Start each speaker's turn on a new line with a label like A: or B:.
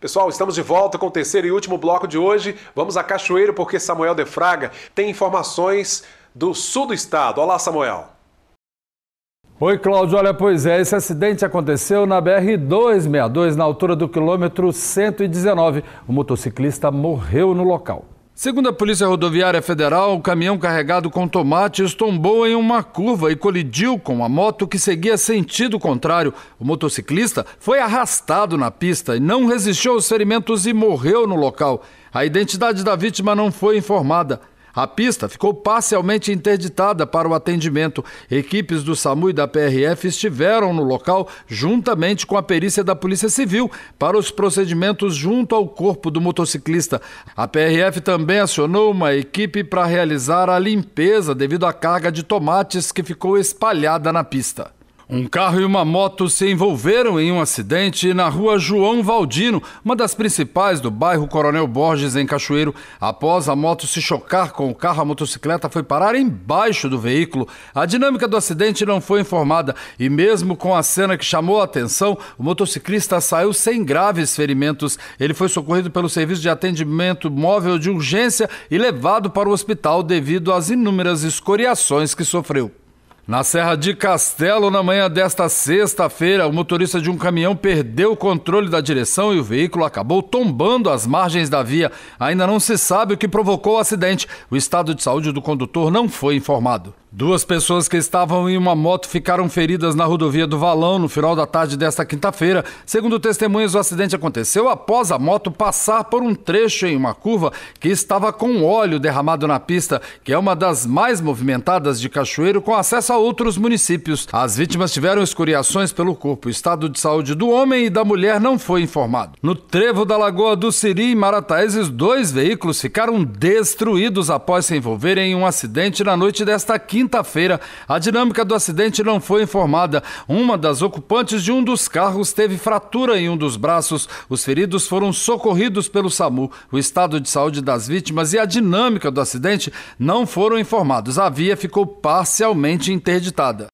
A: Pessoal, estamos de volta com o terceiro e último bloco de hoje. Vamos a Cachoeiro porque Samuel de Fraga tem informações do sul do estado. Olá, Samuel. Oi, Cláudio. Olha, pois é, esse acidente aconteceu na BR-262, na altura do quilômetro 119. O motociclista morreu no local. Segundo a Polícia Rodoviária Federal, o caminhão carregado com tomates tombou em uma curva e colidiu com a moto que seguia sentido contrário. O motociclista foi arrastado na pista e não resistiu aos ferimentos e morreu no local. A identidade da vítima não foi informada. A pista ficou parcialmente interditada para o atendimento. Equipes do SAMU e da PRF estiveram no local, juntamente com a perícia da Polícia Civil, para os procedimentos junto ao corpo do motociclista. A PRF também acionou uma equipe para realizar a limpeza devido à carga de tomates que ficou espalhada na pista. Um carro e uma moto se envolveram em um acidente na rua João Valdino, uma das principais do bairro Coronel Borges, em Cachoeiro. Após a moto se chocar com o carro, a motocicleta foi parar embaixo do veículo. A dinâmica do acidente não foi informada e, mesmo com a cena que chamou a atenção, o motociclista saiu sem graves ferimentos. Ele foi socorrido pelo Serviço de Atendimento Móvel de Urgência e levado para o hospital devido às inúmeras escoriações que sofreu. Na Serra de Castelo, na manhã desta sexta-feira, o motorista de um caminhão perdeu o controle da direção e o veículo acabou tombando às margens da via. Ainda não se sabe o que provocou o acidente. O estado de saúde do condutor não foi informado. Duas pessoas que estavam em uma moto ficaram feridas na rodovia do Valão no final da tarde desta quinta-feira. Segundo testemunhas, o acidente aconteceu após a moto passar por um trecho em uma curva que estava com óleo derramado na pista, que é uma das mais movimentadas de Cachoeiro com acesso a outros municípios. As vítimas tiveram escoriações pelo corpo. O estado de saúde do homem e da mulher não foi informado. No trevo da Lagoa do Siri, em Marataízes, dois veículos ficaram destruídos após se envolverem em um acidente na noite desta quinta quinta-feira. A dinâmica do acidente não foi informada. Uma das ocupantes de um dos carros teve fratura em um dos braços. Os feridos foram socorridos pelo SAMU. O estado de saúde das vítimas e a dinâmica do acidente não foram informados. A via ficou parcialmente interditada.